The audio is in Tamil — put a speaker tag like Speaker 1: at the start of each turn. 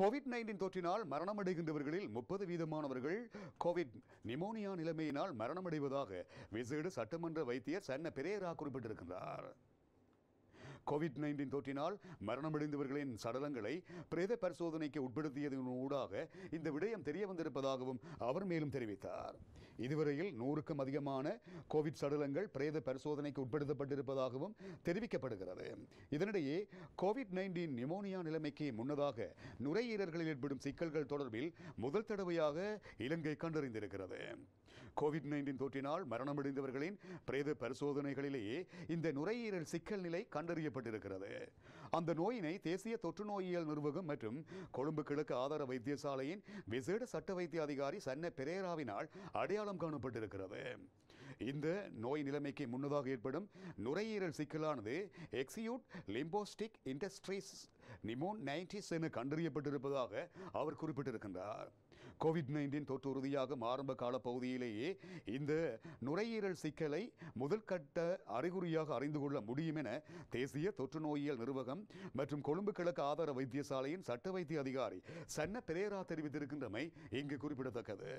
Speaker 1: கோவிட் நைன்டீன் தொற்றினால் மரணமடைகின்றவர்களில் முப்பது வீதமானவர்கள் கோவிட் நிமோனியா நிலைமையினால் மரணமடைவதாக விசேட சட்டமன்ற வைத்தியர் சன்ன பெரேரா குறிப்பிட்டிருக்கிறார் கோவிட் நைன்டீன் தொற்றினால் மரணமடைந்தவர்களின் சடலங்களை பிரேத பரிசோதனைக்கு உட்படுத்தியதன் ஊடாக இந்த விடயம் தெரிய வந்திருப்பதாகவும் அவர் மேலும் தெரிவித்தார் இதுவரையில் நூறுக்கும் அதிகமான கோவிட் சடலங்கள் பிரேத பரிசோதனைக்கு உட்படுத்தப்பட்டிருப்பதாகவும் தெரிவிக்கப்படுகிறது இதனிடையே கோவிட் நைன்டீன் நிமோனியா நிலைமைக்கு முன்னதாக நுரையீரல்களில் ஏற்படும் சிக்கல்கள் தொடர்பில் முதல் தடவையாக இலங்கை கண்டறிந்திருக்கிறது கோவிட் நைன்டீன் தொற்றினால் மரணமடைந்தவர்களின் பிரேத பரிசோதனைகளிலேயே இந்த நுரையீரல் சிக்கல் நிலை கண்டறியப்பட்டிருக்கிறது அந்த நோயினை தேசிய தொற்று நோயியல் நிர்வாகம் மற்றும் கொழும்பு கிழக்கு ஆதார வைத்தியசாலையின் விசேட சட்ட வைத்திய அதிகாரி சன்ன பெரேராவினால் அடையாளம் காணப்பட்டிருக்கிறது இந்த நோய் நிலைமைக்கு முன்னதாக ஏற்படும் நுரையீரல் சிக்கலானது எக்ஸியூட் லிம்போஸ்டிக் இண்டஸ்ட்ரீஸ் நிமோன் நைன்டிஸ் என கண்டறியப்பட்டிருப்பதாக அவர் குறிப்பிட்டிருக்கின்றார் கோவிட் நைன்டீன் தொற்று உறுதியாக ஆரம்ப கால பகுதியிலேயே இந்த நுரையீரல் சிக்கலை முதற்கட்ட அறிகுறியாக அறிந்து கொள்ள முடியும் என தேசிய தொற்று நோயியல் நிர்வாகம் மற்றும் கொழும்பு கிழக்கு ஆதார வைத்தியசாலையின் சட்ட வைத்திய அதிகாரி சன்ன பெரேரா தெரிவித்திருக்கின்றமை இங்கு குறிப்பிடத்தக்கது